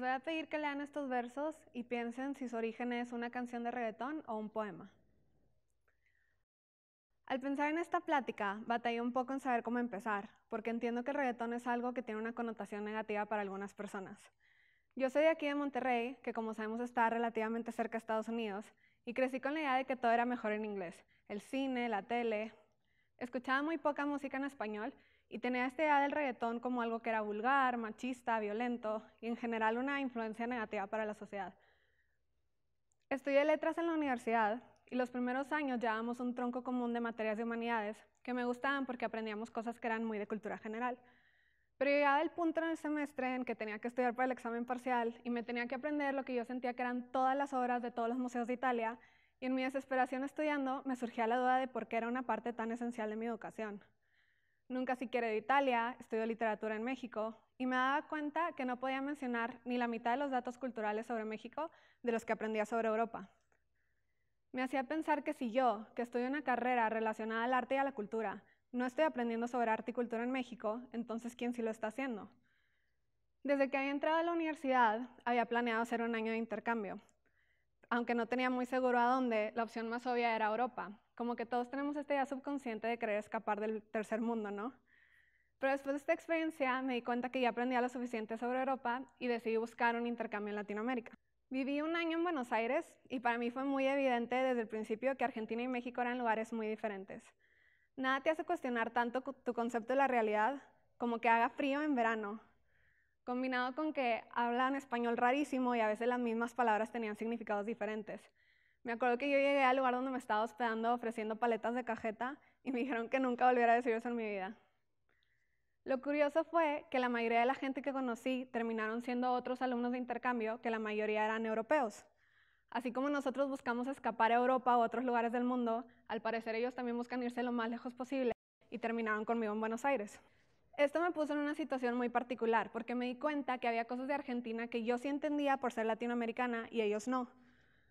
Les pues voy a pedir que lean estos versos y piensen si su origen es una canción de reggaetón o un poema. Al pensar en esta plática, batallé un poco en saber cómo empezar, porque entiendo que el reggaetón es algo que tiene una connotación negativa para algunas personas. Yo soy de aquí de Monterrey, que como sabemos está relativamente cerca a Estados Unidos, y crecí con la idea de que todo era mejor en inglés, el cine, la tele. Escuchaba muy poca música en español y tenía esta idea del reggaetón como algo que era vulgar, machista, violento y en general una influencia negativa para la sociedad. Estudié letras en la universidad y los primeros años llevábamos un tronco común de materias de humanidades que me gustaban porque aprendíamos cosas que eran muy de cultura general. Pero llegaba el punto en el semestre en que tenía que estudiar para el examen parcial y me tenía que aprender lo que yo sentía que eran todas las obras de todos los museos de Italia y en mi desesperación estudiando me surgía la duda de por qué era una parte tan esencial de mi educación. Nunca siquiera de Italia, estudió literatura en México y me daba cuenta que no podía mencionar ni la mitad de los datos culturales sobre México de los que aprendía sobre Europa. Me hacía pensar que si yo, que estudio una carrera relacionada al arte y a la cultura, no estoy aprendiendo sobre arte y cultura en México, entonces ¿quién sí lo está haciendo? Desde que había entrado a la universidad, había planeado hacer un año de intercambio. Aunque no tenía muy seguro a dónde, la opción más obvia era Europa, como que todos tenemos esta idea subconsciente de querer escapar del tercer mundo, ¿no? Pero después de esta experiencia me di cuenta que ya aprendía lo suficiente sobre Europa y decidí buscar un intercambio en Latinoamérica. Viví un año en Buenos Aires y para mí fue muy evidente desde el principio que Argentina y México eran lugares muy diferentes. Nada te hace cuestionar tanto tu concepto de la realidad como que haga frío en verano, combinado con que hablan español rarísimo y a veces las mismas palabras tenían significados diferentes. Me acuerdo que yo llegué al lugar donde me estaba hospedando ofreciendo paletas de cajeta y me dijeron que nunca volviera a decir eso en mi vida. Lo curioso fue que la mayoría de la gente que conocí terminaron siendo otros alumnos de intercambio que la mayoría eran europeos. Así como nosotros buscamos escapar a Europa u otros lugares del mundo, al parecer ellos también buscan irse lo más lejos posible y terminaron conmigo en Buenos Aires. Esto me puso en una situación muy particular porque me di cuenta que había cosas de Argentina que yo sí entendía por ser latinoamericana y ellos no.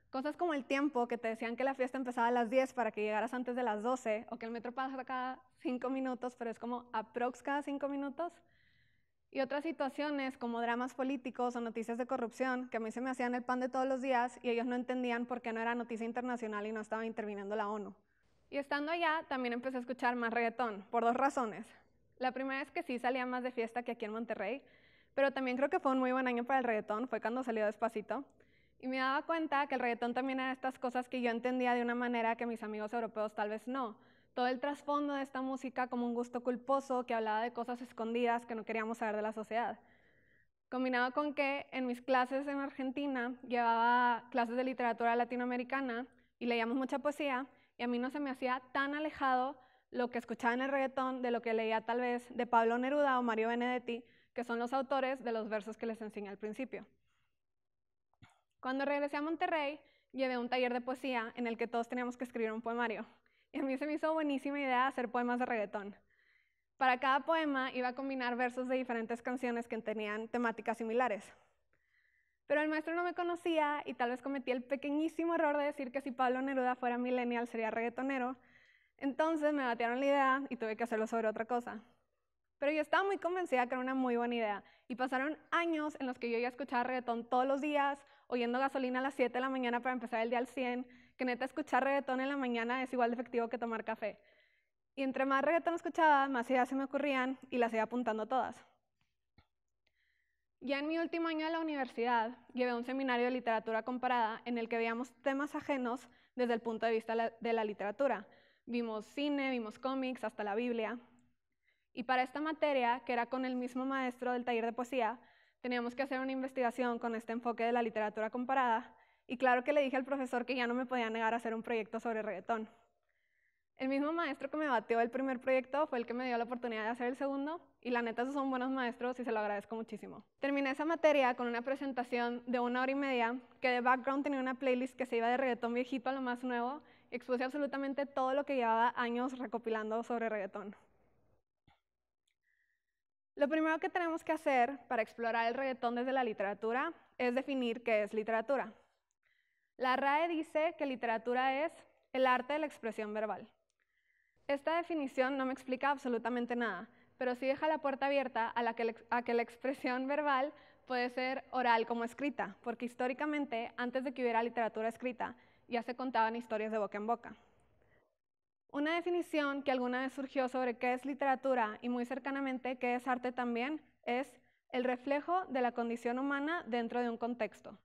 Cosas como el tiempo, que te decían que la fiesta empezaba a las 10 para que llegaras antes de las 12, o que el metro pasa cada 5 minutos, pero es como aprox cada 5 minutos. Y otras situaciones como dramas políticos o noticias de corrupción, que a mí se me hacían el pan de todos los días y ellos no entendían por qué no era noticia internacional y no estaba interviniendo la ONU. Y estando allá, también empecé a escuchar más reggaetón, por dos razones. La primera es que sí salía más de fiesta que aquí en Monterrey, pero también creo que fue un muy buen año para el reggaetón, fue cuando salió despacito. Y me daba cuenta que el reggaetón también era estas cosas que yo entendía de una manera que mis amigos europeos tal vez no. Todo el trasfondo de esta música como un gusto culposo que hablaba de cosas escondidas que no queríamos saber de la sociedad. Combinado con que en mis clases en Argentina llevaba clases de literatura latinoamericana y leíamos mucha poesía y a mí no se me hacía tan alejado lo que escuchaba en el reggaetón de lo que leía tal vez de Pablo Neruda o Mario Benedetti, que son los autores de los versos que les enseñé al principio. Cuando regresé a Monterrey, llevé un taller de poesía en el que todos teníamos que escribir un poemario. Y a mí se me hizo buenísima idea hacer poemas de reggaetón. Para cada poema iba a combinar versos de diferentes canciones que tenían temáticas similares. Pero el maestro no me conocía y tal vez cometí el pequeñísimo error de decir que si Pablo Neruda fuera millennial sería reggaetonero. Entonces me batearon la idea y tuve que hacerlo sobre otra cosa. Pero yo estaba muy convencida que era una muy buena idea y pasaron años en los que yo ya escuchaba reggaetón todos los días oyendo gasolina a las 7 de la mañana para empezar el día al 100, que neta escuchar reggaetón en la mañana es igual de efectivo que tomar café. Y entre más reggaetón escuchaba, más ideas se me ocurrían y las iba apuntando todas. Ya en mi último año de la universidad, llevé un seminario de literatura comparada en el que veíamos temas ajenos desde el punto de vista de la literatura. Vimos cine, vimos cómics, hasta la Biblia. Y para esta materia, que era con el mismo maestro del taller de poesía, teníamos que hacer una investigación con este enfoque de la literatura comparada y claro que le dije al profesor que ya no me podía negar a hacer un proyecto sobre reggaetón. El mismo maestro que me batió el primer proyecto fue el que me dio la oportunidad de hacer el segundo y la neta esos son buenos maestros y se lo agradezco muchísimo. Terminé esa materia con una presentación de una hora y media que de background tenía una playlist que se iba de reggaetón viejito a lo más nuevo y expuse absolutamente todo lo que llevaba años recopilando sobre reggaetón. Lo primero que tenemos que hacer para explorar el reggaetón desde la literatura es definir qué es literatura. La RAE dice que literatura es el arte de la expresión verbal. Esta definición no me explica absolutamente nada, pero sí deja la puerta abierta a, a que la expresión verbal puede ser oral como escrita, porque históricamente, antes de que hubiera literatura escrita, ya se contaban historias de boca en boca. Una definición que alguna vez surgió sobre qué es literatura y muy cercanamente qué es arte también es el reflejo de la condición humana dentro de un contexto.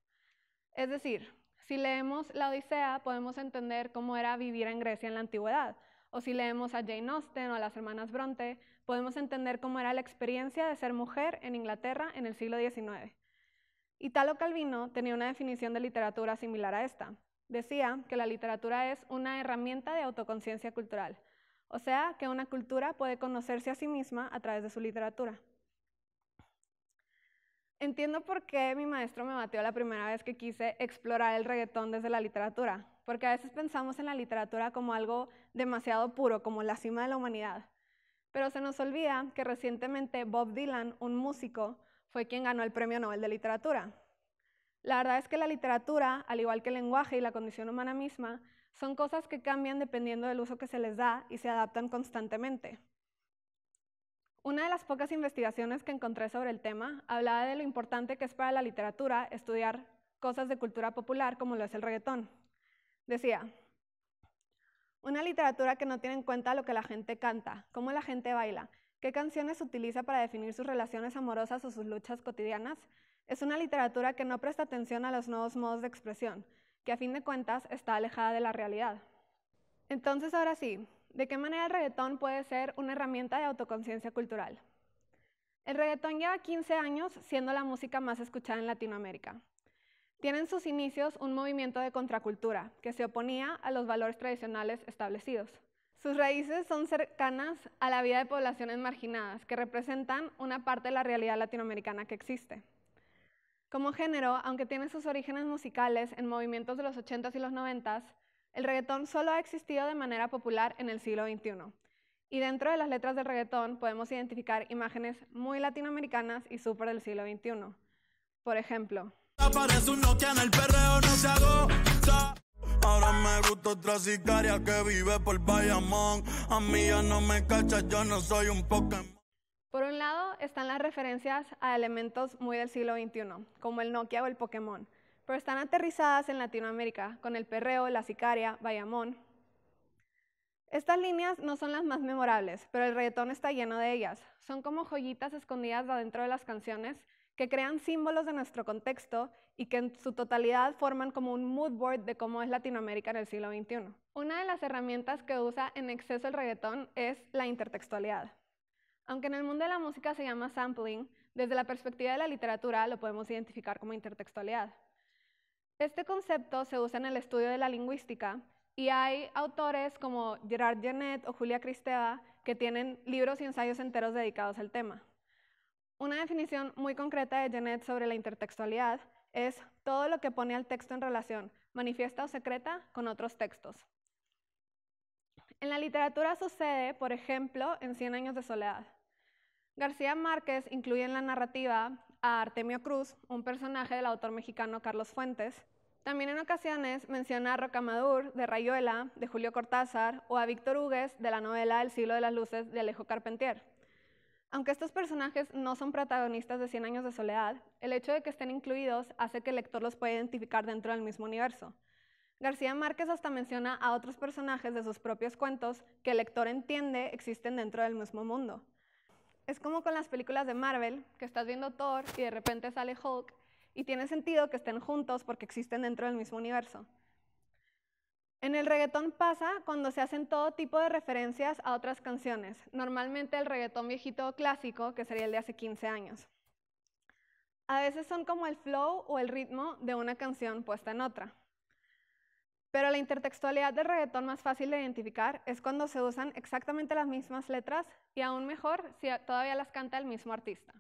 Es decir, si leemos La Odisea podemos entender cómo era vivir en Grecia en la antigüedad, o si leemos a Jane Austen o a las hermanas Bronte, podemos entender cómo era la experiencia de ser mujer en Inglaterra en el siglo XIX. Italo Calvino tenía una definición de literatura similar a esta. Decía que la literatura es una herramienta de autoconciencia cultural, o sea, que una cultura puede conocerse a sí misma a través de su literatura. Entiendo por qué mi maestro me batió la primera vez que quise explorar el reggaetón desde la literatura, porque a veces pensamos en la literatura como algo demasiado puro, como la cima de la humanidad. Pero se nos olvida que recientemente Bob Dylan, un músico, fue quien ganó el Premio Nobel de Literatura. La verdad es que la literatura, al igual que el lenguaje y la condición humana misma, son cosas que cambian dependiendo del uso que se les da y se adaptan constantemente. Una de las pocas investigaciones que encontré sobre el tema hablaba de lo importante que es para la literatura estudiar cosas de cultura popular como lo es el reggaetón. Decía, una literatura que no tiene en cuenta lo que la gente canta, cómo la gente baila, qué canciones utiliza para definir sus relaciones amorosas o sus luchas cotidianas, es una literatura que no presta atención a los nuevos modos de expresión, que a fin de cuentas está alejada de la realidad. Entonces, ahora sí, ¿de qué manera el reggaetón puede ser una herramienta de autoconciencia cultural? El reggaetón lleva 15 años siendo la música más escuchada en Latinoamérica. Tiene en sus inicios un movimiento de contracultura que se oponía a los valores tradicionales establecidos. Sus raíces son cercanas a la vida de poblaciones marginadas que representan una parte de la realidad latinoamericana que existe. Como género, aunque tiene sus orígenes musicales en movimientos de los 80s y los 90s, el reggaetón solo ha existido de manera popular en el siglo XXI. Y dentro de las letras del reggaetón podemos identificar imágenes muy latinoamericanas y super del siglo XXI. Por ejemplo, Por un lado, están las referencias a elementos muy del siglo XXI, como el Nokia o el Pokémon, pero están aterrizadas en Latinoamérica, con el perreo, la sicaria, Bayamón. Estas líneas no son las más memorables, pero el reggaetón está lleno de ellas. Son como joyitas escondidas adentro de las canciones que crean símbolos de nuestro contexto y que en su totalidad forman como un mood board de cómo es Latinoamérica en el siglo XXI. Una de las herramientas que usa en exceso el reggaetón es la intertextualidad. Aunque en el mundo de la música se llama sampling, desde la perspectiva de la literatura lo podemos identificar como intertextualidad. Este concepto se usa en el estudio de la lingüística y hay autores como Gerard Genet o Julia Cristeva que tienen libros y ensayos enteros dedicados al tema. Una definición muy concreta de Genet sobre la intertextualidad es todo lo que pone al texto en relación, manifiesta o secreta, con otros textos. En la literatura sucede, por ejemplo, en Cien años de soledad. García Márquez incluye en la narrativa a Artemio Cruz, un personaje del autor mexicano Carlos Fuentes. También en ocasiones menciona a Rocamadur de Rayuela, de Julio Cortázar, o a Víctor Hugues de la novela El siglo de las luces de Alejo Carpentier. Aunque estos personajes no son protagonistas de Cien años de soledad, el hecho de que estén incluidos hace que el lector los pueda identificar dentro del mismo universo. García Márquez hasta menciona a otros personajes de sus propios cuentos que el lector entiende existen dentro del mismo mundo. Es como con las películas de Marvel, que estás viendo Thor y de repente sale Hulk, y tiene sentido que estén juntos porque existen dentro del mismo universo. En el reggaetón pasa cuando se hacen todo tipo de referencias a otras canciones, normalmente el reggaetón viejito clásico, que sería el de hace 15 años. A veces son como el flow o el ritmo de una canción puesta en otra. Pero la intertextualidad de reggaetón más fácil de identificar es cuando se usan exactamente las mismas letras y aún mejor si todavía las canta el mismo artista.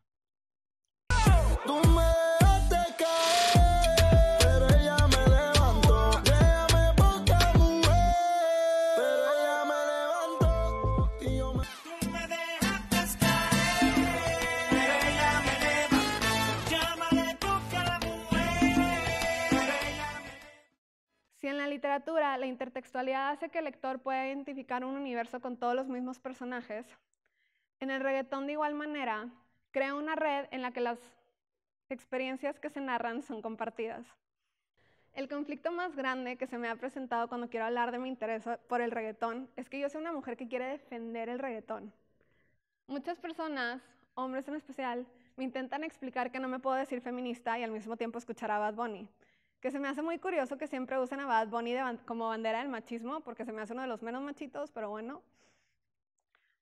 Si en la literatura la intertextualidad hace que el lector pueda identificar un universo con todos los mismos personajes, en el reggaetón de igual manera crea una red en la que las experiencias que se narran son compartidas. El conflicto más grande que se me ha presentado cuando quiero hablar de mi interés por el reggaetón es que yo soy una mujer que quiere defender el reggaetón. Muchas personas, hombres en especial, me intentan explicar que no me puedo decir feminista y al mismo tiempo escuchar a Bad Bunny que se me hace muy curioso que siempre usen a Bad Bunny como bandera del machismo, porque se me hace uno de los menos machitos, pero bueno.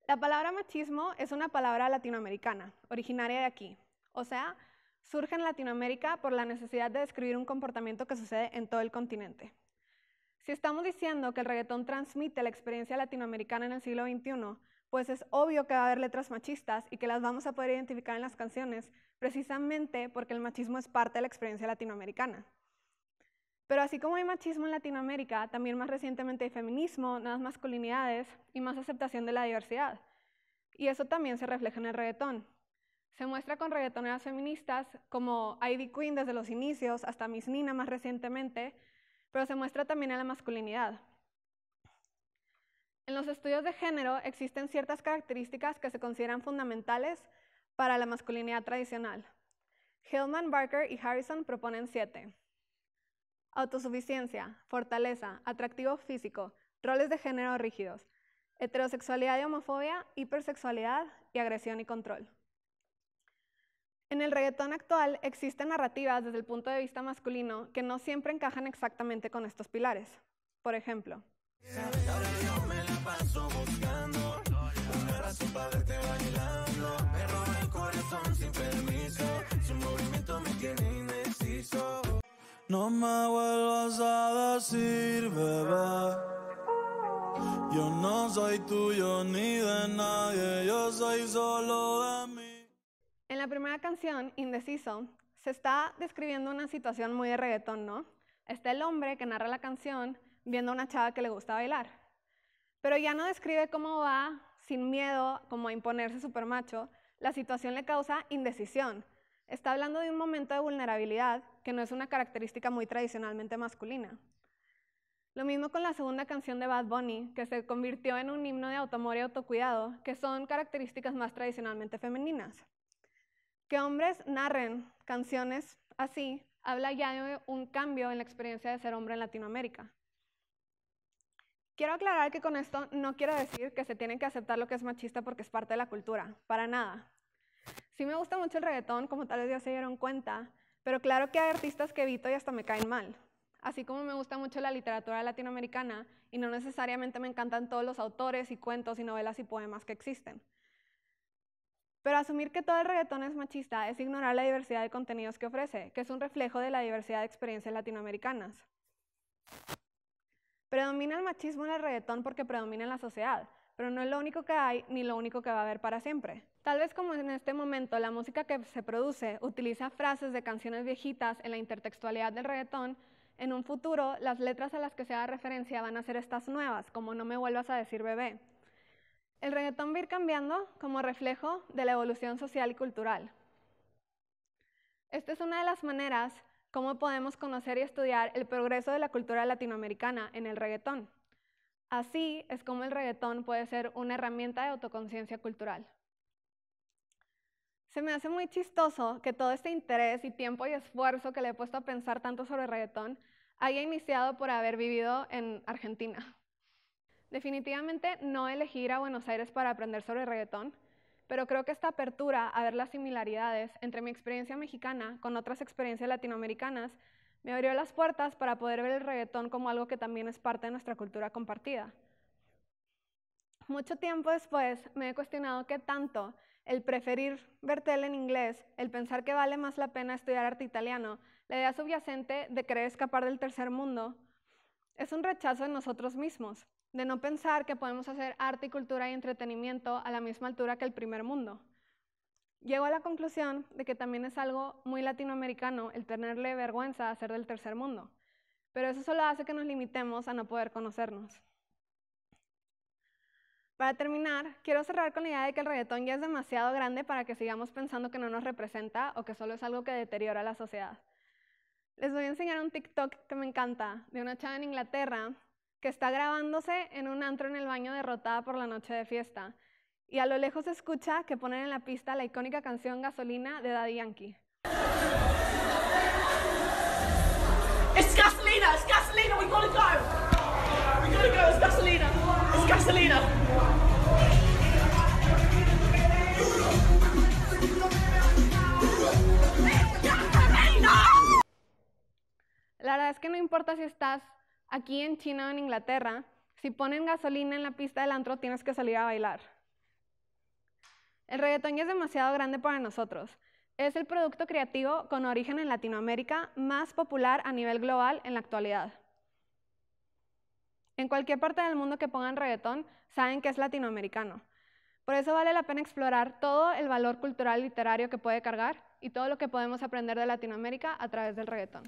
La palabra machismo es una palabra latinoamericana, originaria de aquí. O sea, surge en Latinoamérica por la necesidad de describir un comportamiento que sucede en todo el continente. Si estamos diciendo que el reggaetón transmite la experiencia latinoamericana en el siglo XXI, pues es obvio que va a haber letras machistas y que las vamos a poder identificar en las canciones, precisamente porque el machismo es parte de la experiencia latinoamericana. Pero así como hay machismo en Latinoamérica, también más recientemente hay feminismo, más masculinidades y más aceptación de la diversidad. Y eso también se refleja en el reggaetón. Se muestra con reggaetoneras feministas como Ivy Queen desde los inicios hasta Miss Nina más recientemente, pero se muestra también en la masculinidad. En los estudios de género existen ciertas características que se consideran fundamentales para la masculinidad tradicional. Hillman, Barker y Harrison proponen siete autosuficiencia, fortaleza, atractivo físico, roles de género rígidos, heterosexualidad y homofobia, hipersexualidad y agresión y control. En el reggaetón actual existen narrativas desde el punto de vista masculino que no siempre encajan exactamente con estos pilares. Por ejemplo, No me vuelvas a decir, bebé. Yo no soy tuyo ni de nadie, yo soy solo de mí. En la primera canción, Indeciso, se está describiendo una situación muy de reggaetón, ¿no? Está el hombre que narra la canción viendo a una chava que le gusta bailar. Pero ya no describe cómo va, sin miedo, como a imponerse supermacho, la situación le causa indecisión. Está hablando de un momento de vulnerabilidad que no es una característica muy tradicionalmente masculina. Lo mismo con la segunda canción de Bad Bunny, que se convirtió en un himno de automor y autocuidado, que son características más tradicionalmente femeninas. Que hombres narren canciones así habla ya de un cambio en la experiencia de ser hombre en Latinoamérica. Quiero aclarar que con esto no quiero decir que se tienen que aceptar lo que es machista porque es parte de la cultura, para nada. Si me gusta mucho el reggaetón, como tal vez ya se dieron cuenta, pero claro que hay artistas que evito y hasta me caen mal. Así como me gusta mucho la literatura latinoamericana y no necesariamente me encantan todos los autores y cuentos y novelas y poemas que existen. Pero asumir que todo el reggaetón es machista es ignorar la diversidad de contenidos que ofrece, que es un reflejo de la diversidad de experiencias latinoamericanas. Predomina el machismo en el reggaetón porque predomina en la sociedad, pero no es lo único que hay ni lo único que va a haber para siempre. Tal vez como en este momento la música que se produce utiliza frases de canciones viejitas en la intertextualidad del reggaetón, en un futuro las letras a las que se da referencia van a ser estas nuevas, como no me vuelvas a decir bebé. El reggaetón va a ir cambiando como reflejo de la evolución social y cultural. Esta es una de las maneras como podemos conocer y estudiar el progreso de la cultura latinoamericana en el reggaetón. Así es como el reggaetón puede ser una herramienta de autoconciencia cultural. Se me hace muy chistoso que todo este interés y tiempo y esfuerzo que le he puesto a pensar tanto sobre reggaetón haya iniciado por haber vivido en Argentina. Definitivamente no elegí ir a Buenos Aires para aprender sobre reggaetón, pero creo que esta apertura a ver las similaridades entre mi experiencia mexicana con otras experiencias latinoamericanas me abrió las puertas para poder ver el reggaetón como algo que también es parte de nuestra cultura compartida. Mucho tiempo después me he cuestionado qué tanto el preferir ver tele en inglés, el pensar que vale más la pena estudiar arte italiano, la idea subyacente de querer escapar del tercer mundo, es un rechazo en nosotros mismos, de no pensar que podemos hacer arte y cultura y entretenimiento a la misma altura que el primer mundo. Llego a la conclusión de que también es algo muy latinoamericano el tenerle vergüenza a ser del tercer mundo, pero eso solo hace que nos limitemos a no poder conocernos. Para terminar, quiero cerrar con la idea de que el reggaetón ya es demasiado grande para que sigamos pensando que no nos representa o que solo es algo que deteriora la sociedad. Les voy a enseñar un TikTok que me encanta, de una chava en Inglaterra que está grabándose en un antro en el baño derrotada por la noche de fiesta y a lo lejos se escucha que ponen en la pista la icónica canción Gasolina de Daddy Yankee. Es gasolina, es gasolina, we gotta go. We gotta go, it's gasolina. It's gasolina. La verdad es que no importa si estás aquí en China o en Inglaterra, si ponen gasolina en la pista del antro tienes que salir a bailar. El reggaetón ya es demasiado grande para nosotros. Es el producto creativo con origen en Latinoamérica más popular a nivel global en la actualidad. En cualquier parte del mundo que pongan reggaetón, saben que es latinoamericano. Por eso vale la pena explorar todo el valor cultural literario que puede cargar y todo lo que podemos aprender de Latinoamérica a través del reggaetón.